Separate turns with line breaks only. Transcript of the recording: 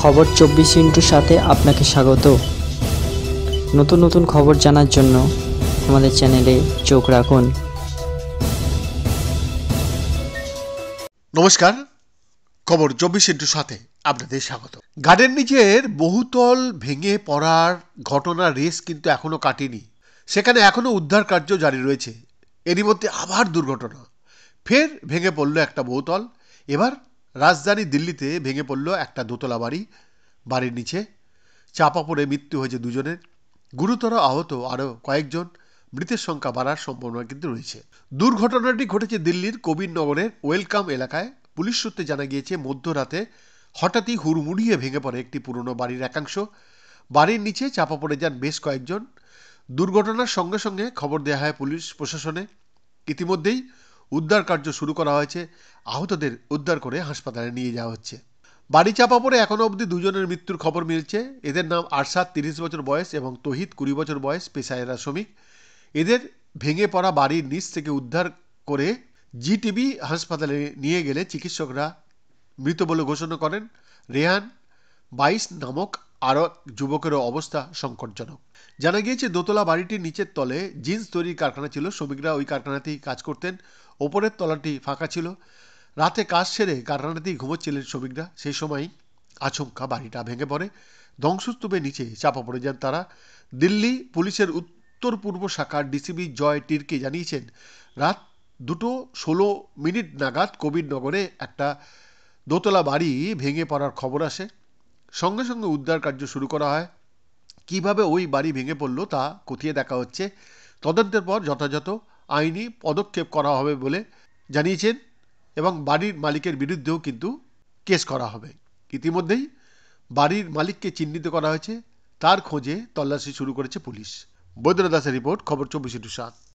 খবর চব্বিশ ইন্টুর সাথে আপনাকে স্বাগত নতুন নতুন খবর জানার জন্য আমাদের চ্যানেলে চোখ রাখুন নমস্কার খবর চব্বিশ ইন্টুর সাথে আপনাদের স্বাগত গার্ডেন নিজের বহুতল ভেঙে পড়ার ঘটনার রেস কিন্তু এখনও কাটেনি সেখানে এখনও উদ্ধার কার্য জারি রয়েছে এরই মধ্যে আবার দুর্ঘটনা ফের ভেঙে পড়ল একটা বহুতল এবার রাজধানী দিল্লিতে ভেঙে পড়ল একটা দোতলা বাড়ি বাড়ির নিচে চাপা পড়ে মৃত্যু হয়েছে দুজনের গুরুতর আহত আরও কয়েকজন মৃতের সংখ্যা বাড়ার সম্ভাবনা কিন্তু রয়েছে দুর্ঘটনাটি ঘটেছে দিল্লির নগরের ওয়েলকাম এলাকায় পুলিশ সূত্রে জানা গিয়েছে মধ্যরাতে হঠাৎই হুড়মুড়িয়ে ভেঙে পড়ে একটি পুরনো বাড়ির একাংশ বাড়ির নিচে চাপা পড়ে যান বেশ কয়েকজন দুর্ঘটনার সঙ্গে সঙ্গে খবর দেওয়া হয় পুলিশ প্রশাসনে ইতিমধ্যেই উদ্ধার কার্য শুরু করা হয়েছে আহতদের উদ্ধার করে হাসপাতালে নিয়ে যাওয়া হচ্ছে বাড়ি চাপা পড়ে এখনও অবধি দুজনের মৃত্যুর খবর মিলছে এদের নাম আরশাদ তিরিশ বছর বয়স এবং তহিদ কুড়ি বছর বয়স পেশায়রা শ্রমিক এদের ভেঙে পড়া বাড়ির নিচ থেকে উদ্ধার করে জিটিবি হাসপাতালে নিয়ে গেলে চিকিৎসকরা মৃত বলে ঘোষণা করেন রেহান বাইশ নামক আরও যুবকেরও অবস্থা সংকটজনক জানা গিয়েছে দোতলা বাড়িটির নিচের তলে জিন্স তৈরির কারখানা ছিল শ্রমিকরা ওই কারখানাতেই কাজ করতেন ওপরের তলাটি ফাঁকা ছিল রাতে কাজ সেরে কারখানাতেই ঘুমোচ্ছিলেন শ্রমিকরা সেই সময়ই আচমকা বাড়িটা ভেঙে পড়ে ধ্বংসস্তূপের নিচে চাপা পড়ে যান তারা দিল্লি পুলিশের উত্তর পূর্ব শাখার ডিসিবি জয় টিরকে জানিয়েছেন রাত দুটো ষোলো মিনিট নাগাদ নগরে একটা দোতলা বাড়ি ভেঙে পড়ার খবর আসে সঙ্গে সঙ্গে উদ্ধার কার্য শুরু করা হয় কিভাবে ওই বাড়ি ভেঙে পড়ল তা কথিয়ে দেখা হচ্ছে তদন্তের পর যথাযথ আইনি পদক্ষেপ করা হবে বলে জানিয়েছেন এবং বাড়ির মালিকের বিরুদ্ধেও কিন্তু কেস করা হবে ইতিমধ্যেই বাড়ির মালিককে চিহ্নিত করা হয়েছে তার খোঁজে তল্লাশি শুরু করেছে পুলিশ বৈদ্যনাথ দাসের রিপোর্ট খবর চব্বিশ সাত